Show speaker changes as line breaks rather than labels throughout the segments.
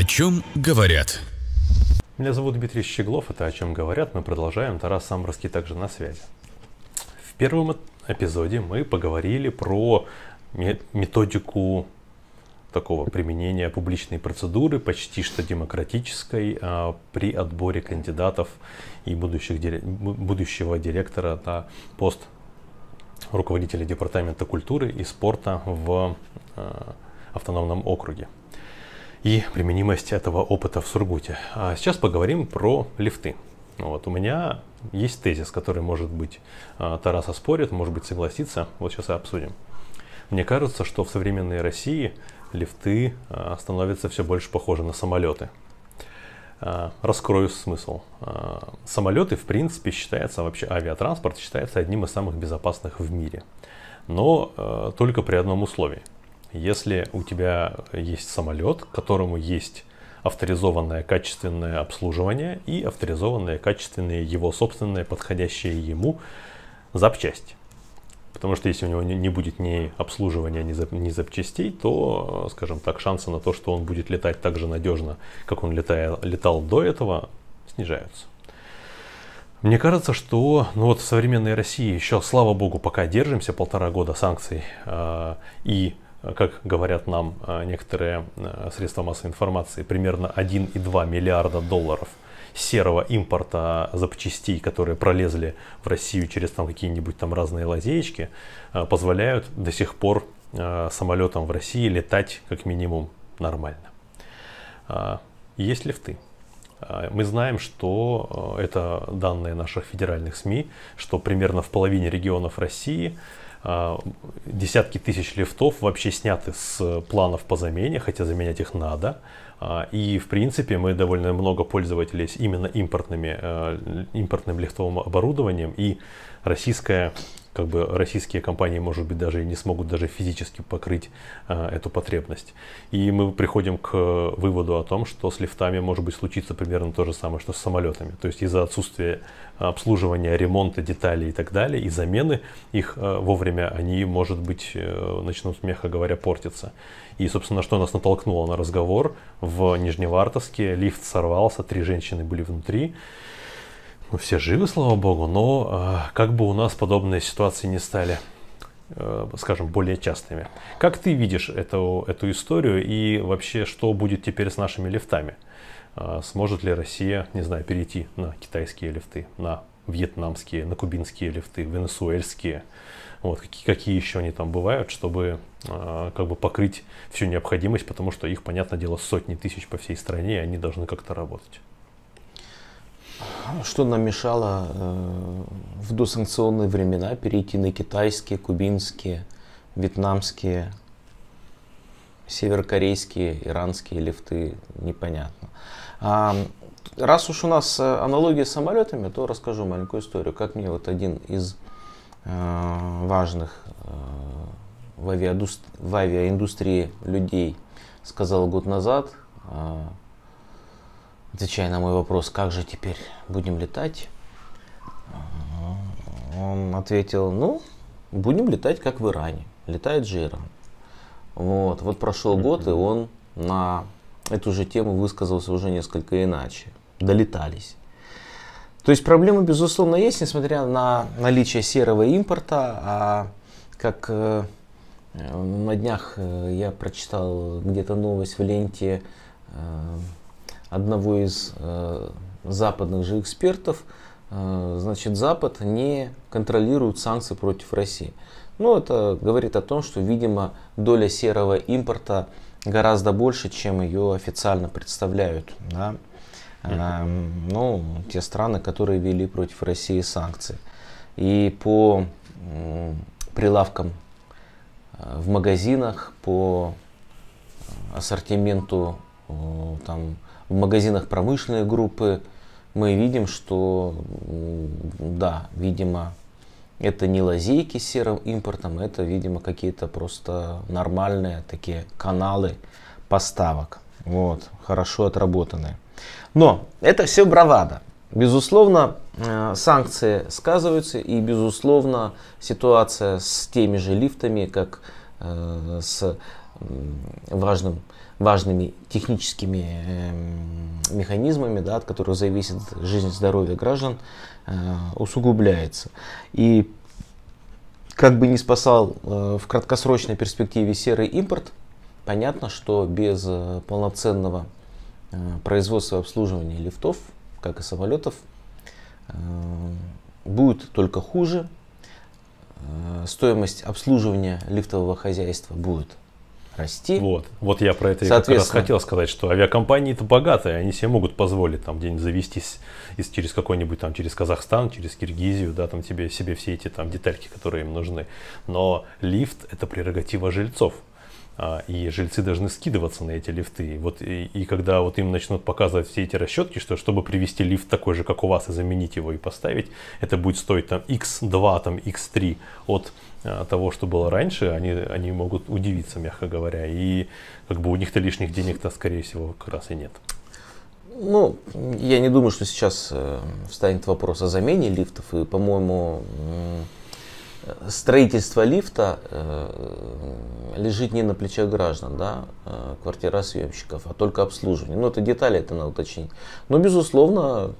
О чем говорят? Меня зовут Дмитрий Щеглов, это «О чем говорят». Мы продолжаем. Тарас Самборский также на связи. В первом эпизоде мы поговорили про методику такого применения публичной процедуры, почти что демократической, а, при отборе кандидатов и будущих, будущего директора на пост руководителя Департамента культуры и спорта в а, автономном округе и применимость этого опыта в Сургуте. А сейчас поговорим про лифты. Вот, у меня есть тезис, который, может быть, а, Тарас оспорит, может быть, согласится. Вот сейчас и обсудим. Мне кажется, что в современной России лифты а, становятся все больше похожи на самолеты. А, раскрою смысл. Самолеты, в принципе, считаются вообще, авиатранспорт считается одним из самых безопасных в мире. Но только при одном условии – если у тебя есть самолет, которому есть авторизованное качественное обслуживание и авторизованные качественные его собственные, подходящие ему запчасти. Потому что если у него не будет ни обслуживания, ни запчастей, то, скажем так, шансы на то, что он будет летать так же надежно, как он летая, летал до этого, снижаются. Мне кажется, что ну вот в современной России еще, слава богу, пока держимся полтора года санкций э, и как говорят нам э, некоторые э, средства массовой информации, примерно 1,2 миллиарда долларов серого импорта запчастей, которые пролезли в Россию через там какие-нибудь там разные лазеечки, э, позволяют до сих пор самолетам в России летать как минимум нормально. А, есть ли в ты? А, мы знаем, что это данные наших федеральных СМИ, что примерно в половине регионов России а, десятки тысяч лифтов вообще сняты с планов по замене, хотя заменять их надо. А, и в принципе мы довольно много пользователей именно импортными, э, импортным лифтовым оборудованием. И российская как бы российские компании, может быть, даже не смогут даже физически покрыть э, эту потребность. И мы приходим к выводу о том, что с лифтами может быть случиться примерно то же самое, что с самолетами. То есть из-за отсутствия обслуживания, ремонта деталей и так далее, и замены их э, вовремя, они, может быть, э, начнут, мягко говоря, портиться. И, собственно, что нас натолкнуло на разговор в Нижневартовске, лифт сорвался, три женщины были внутри. Ну, все живы, слава богу, но э, как бы у нас подобные ситуации не стали, э, скажем, более частными. Как ты видишь эту, эту историю и вообще, что будет теперь с нашими лифтами? Э, сможет ли Россия, не знаю, перейти на китайские лифты, на вьетнамские, на кубинские лифты, венесуэльские? Вот, какие, какие еще они там бывают, чтобы э, как бы покрыть всю необходимость, потому что их, понятное дело, сотни тысяч по всей стране, и они должны как-то работать
что нам мешало э, в досанкционные времена перейти на китайские, кубинские, вьетнамские, северокорейские, иранские лифты, непонятно. А, раз уж у нас э, аналогия с самолетами, то расскажу маленькую историю. Как мне вот один из э, важных в, авиаду в авиаиндустрии людей сказал год назад, Отвечая на мой вопрос, как же теперь будем летать, он ответил, ну, будем летать, как в Иране. Летает же Иран. Вот, вот прошел год, и он на эту же тему высказался уже несколько иначе. Долетались. То есть проблема безусловно, есть, несмотря на наличие серого импорта. А как э, на днях э, я прочитал где-то новость в ленте, э, одного из э, западных же экспертов, э, значит, Запад не контролирует санкции против России. Ну, это говорит о том, что, видимо, доля серого импорта гораздо больше, чем ее официально представляют. Да? Э, ну, те страны, которые вели против России санкции. И по э, прилавкам в магазинах, по э, ассортименту там в магазинах промышленной группы мы видим, что да, видимо, это не лазейки с серым импортом, это, видимо, какие-то просто нормальные такие каналы поставок. Вот, хорошо отработанные. Но это все бравада. Безусловно, э, санкции сказываются и, безусловно, ситуация с теми же лифтами, как э, с важным важными техническими э, механизмами, да, от которых зависит жизнь и здоровье граждан, э, усугубляется. И как бы не спасал э, в краткосрочной перспективе серый импорт, понятно, что без э, полноценного э, производства и обслуживания лифтов, как и самолетов, э, будет только хуже. Э, стоимость обслуживания лифтового хозяйства будет расти. Вот,
вот я про это как раз хотел сказать, что авиакомпании это богатые, они себе могут позволить там где-нибудь завестись из, через какой-нибудь там, через Казахстан, через Киргизию, да, там тебе, себе все эти там детальки, которые им нужны. Но лифт это прерогатива жильцов. А, и жильцы должны скидываться на эти лифты. Вот, и, и когда вот им начнут показывать все эти расчетки, что чтобы привести лифт такой же, как у вас, и заменить его и поставить, это будет стоить там x2, там x3 от а, того, что было раньше, они, они могут удивиться, мягко говоря. И как бы у них-то лишних денег-то, скорее всего, как раз и нет.
Ну, я не думаю, что сейчас э, встанет вопрос о замене лифтов. И, по-моему, строительство лифта э, лежит не на плечах граждан, да, э, съемщиков, а только обслуживание. Ну, это детали, это надо уточнить. Но, безусловно,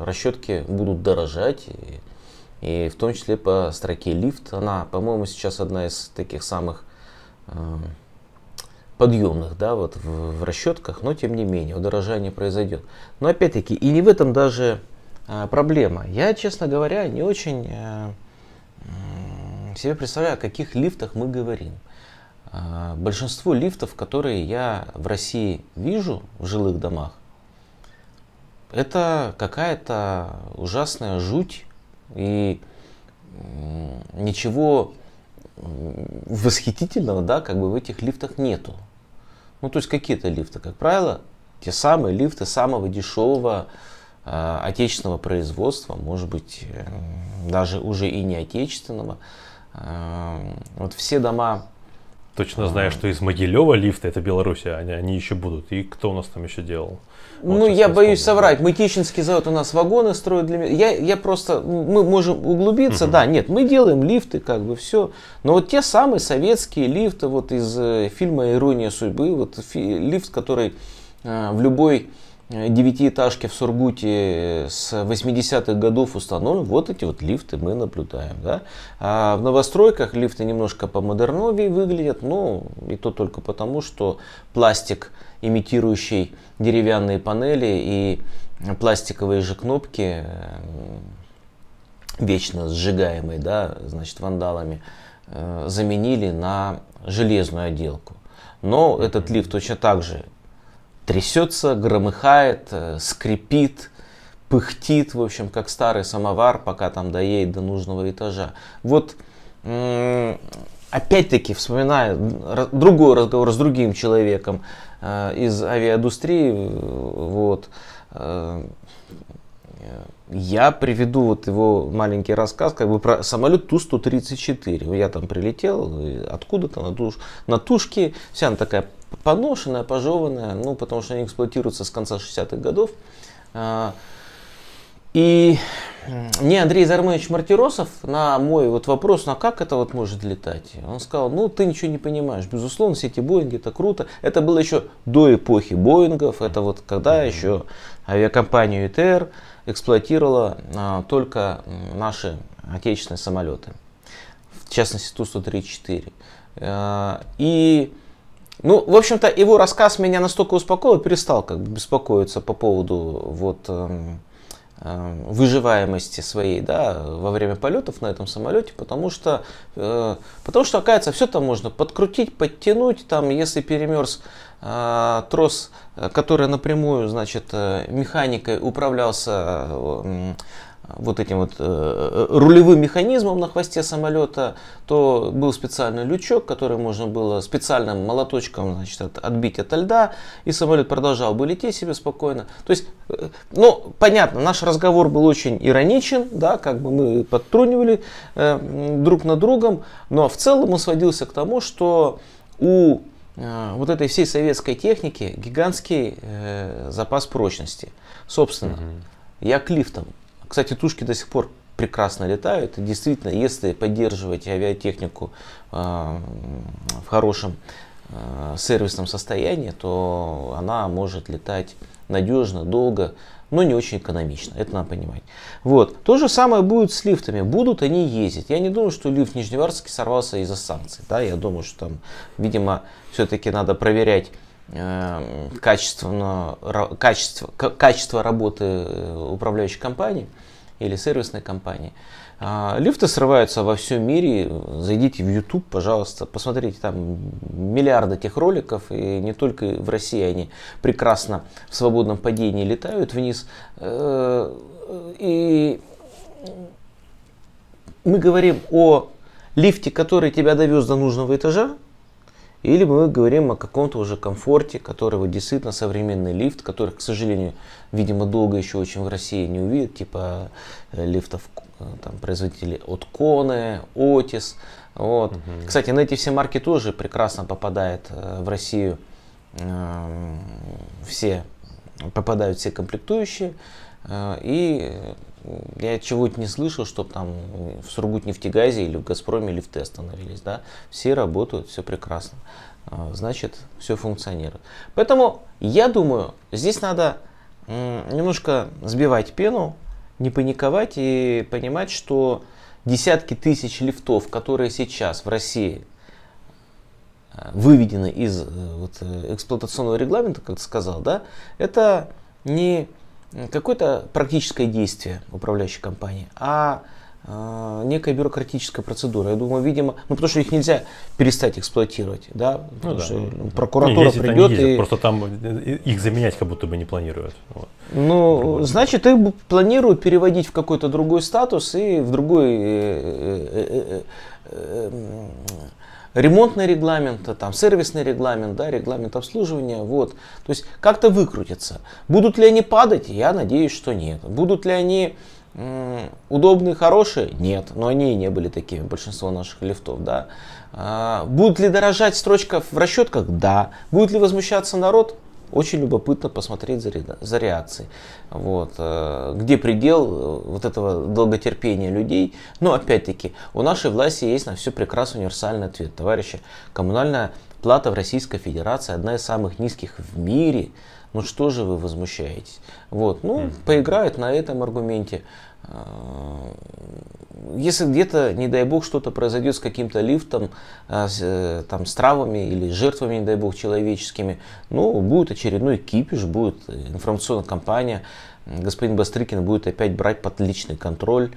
расчетки будут дорожать, и, и в том числе по строке лифт. Она, по-моему, сейчас одна из таких самых э, подъемных, да, вот в, в расчетках, но, тем не менее, удорожание произойдет. Но, опять-таки, и не в этом даже э, проблема. Я, честно говоря, не очень... Э, себе представляю, о каких лифтах мы говорим. А, большинство лифтов, которые я в России вижу в жилых домах, это какая-то ужасная жуть и ничего восхитительного, да, как бы в этих лифтах нету. Ну, то есть какие-то лифты, как правило, те самые лифты самого дешевого э, отечественного производства, может быть, э, даже уже и
не отечественного. Эм, вот все дома... Точно знаю, эм, что из Могилева лифты, это Беларусь, а они, они еще будут. И кто у нас там еще делал? Вот ну, я боюсь
вспомнил. соврать. Мытищинский завод у нас вагоны строят для меня. Я, я просто, мы можем углубиться, угу. да, нет, мы делаем лифты, как бы все. Но вот те самые советские лифты вот из э, фильма «Ирония судьбы», вот фи, лифт, который э, в любой Э, девятиэтажки в Сургуте с 80-х годов установлены, вот эти вот лифты мы наблюдаем. Да? А в новостройках лифты немножко по помодерновее выглядят, но ну, и то только потому, что пластик, имитирующий деревянные панели и пластиковые же кнопки, э, вечно сжигаемые, да, значит, вандалами, э, заменили на железную отделку. Но этот лифт точно так же трясется, громыхает, э, скрипит, пыхтит, в общем, как старый самовар, пока там доедет до нужного этажа. Вот опять-таки, вспоминая другой разговор с другим человеком э, из авиаиндустрии, э, вот, я приведу вот его маленький рассказ как бы про самолет Ту-134. Я там прилетел, откуда-то на, туш, на тушке, вся она такая поношенная, пожеванная, ну, потому что они эксплуатируются с конца 60-х годов. А, и мне Андрей Зармович Мартиросов на мой вот вопрос, на как это вот может летать, он сказал, ну ты ничего не понимаешь, безусловно, все эти Боинги, это круто. Это было еще до эпохи Боингов, это вот когда еще авиакомпания ЮТР эксплуатировала а, только наши отечественные самолеты, в частности Ту-134. А, и ну, в общем-то, его рассказ меня настолько успокоил, перестал как бы беспокоиться по поводу вот эм, эм, выживаемости своей, да, во время полетов на этом самолете, потому что, э, потому что, оказывается, все там можно подкрутить, подтянуть, там, если перемерз э, трос, э, который напрямую, значит, э, механикой управлялся э, вот этим вот э, рулевым механизмом на хвосте самолета, то был специальный лючок, который можно было специальным молоточком значит, от, отбить от льда, и самолет продолжал бы лететь себе спокойно. То есть, э, ну, понятно, наш разговор был очень ироничен, да, как бы мы подтрунивали э, друг над другом, но в целом он сводился к тому, что у э, вот этой всей советской техники гигантский э, запас прочности. Собственно, угу. я к лифтам кстати, тушки до сих пор прекрасно летают. И действительно, если поддерживать авиатехнику а, в хорошем а, сервисном состоянии, то она может летать надежно, долго, но не очень экономично. Это надо понимать. Вот. То же самое будет с лифтами. Будут они ездить. Я не думаю, что лифт Нижневартовский сорвался из-за санкций. Да? Я думаю, что там, видимо, все-таки надо проверять Э, качественно, качество, качество работы э, управляющей компании или сервисной компании. А, лифты срываются во всем мире. Зайдите в YouTube, пожалуйста, посмотрите там миллиарды тех роликов. И не только в России они прекрасно в свободном падении летают вниз. Э, и мы говорим о лифте, который тебя довез до нужного этажа, или мы говорим о каком-то уже комфорте, которого действительно современный лифт, который, к сожалению, видимо, долго еще очень в России не увидят, типа э, лифтов э, там, производителей от Коне, Otis. Вот. Угу. Кстати, на эти все марки тоже прекрасно попадает э, в Россию эм, все попадают все комплектующие. А, и э, я чего-то не слышал, чтобы там в Сургутнефтегазе или в Газпроме или в ТЭС остановились, Да? Все работают, все прекрасно. А, значит, все функционирует. Поэтому я думаю, здесь надо немножко сбивать пену, не паниковать и понимать, что десятки тысяч лифтов, которые сейчас в России э, выведены из э, вот, эксплуатационного регламента, как ты сказал, да, это не Э, какое-то практическое действие управляющей компании, а э, некая бюрократическая процедура. Я думаю, видимо, ну потому что их нельзя перестать эксплуатировать, да, ну потому да. что ну, ну, прокуратура не, придет ездят, и просто
там э, их заменять как будто бы не планируют. Вот.
Ну, Другой. значит, их планируют переводить в какой-то другой статус и в другой ремонтный регламент, а там, сервисный регламент, да, регламент обслуживания. Вот. То есть как-то выкрутиться. Будут ли они падать? Я надеюсь, что нет. Будут ли они удобные, хорошие? Нет, но они и не были такими, большинство наших лифтов, да. А, будут ли дорожать строчка в расчетках? Да. Будет ли возмущаться народ? Очень любопытно посмотреть за, ре... за реакцией. Вот. Э, где предел э, вот этого долготерпения людей? Но опять-таки, у нашей власти есть на все прекрасный универсальный ответ. Товарищи, коммунальная плата в Российской Федерации одна из самых низких в мире. Ну что же вы возмущаетесь? Вот, ну, mm-hmm. поиграют на этом аргументе. А, если где-то, не дай бог, что-то произойдет с каким-то лифтом, а, э, там, с травами или жертвами, не дай бог, человеческими, ну, будет очередной кипиш, будет информационная кампания, господин Бастрыкин будет опять брать под личный контроль,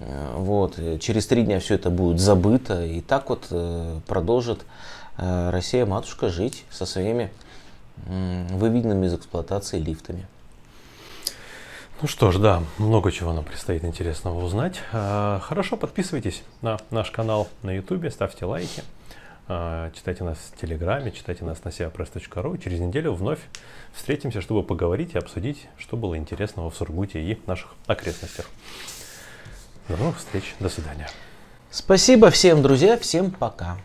э, вот, через три дня все это будет забыто, и так вот э, продолжит Россия-матушка
жить со своими выведенными из эксплуатации лифтами. Ну что ж, да, много чего нам предстоит интересного узнать. Э, хорошо, подписывайтесь на наш канал на YouTube, ставьте лайки, э, читайте нас в Телеграме, читайте нас на siapress.ru. Через неделю вновь встретимся, чтобы поговорить и обсудить, что было интересного в Сургуте и наших окрестностях. До новых встреч, до свидания.
Спасибо всем, друзья, всем пока.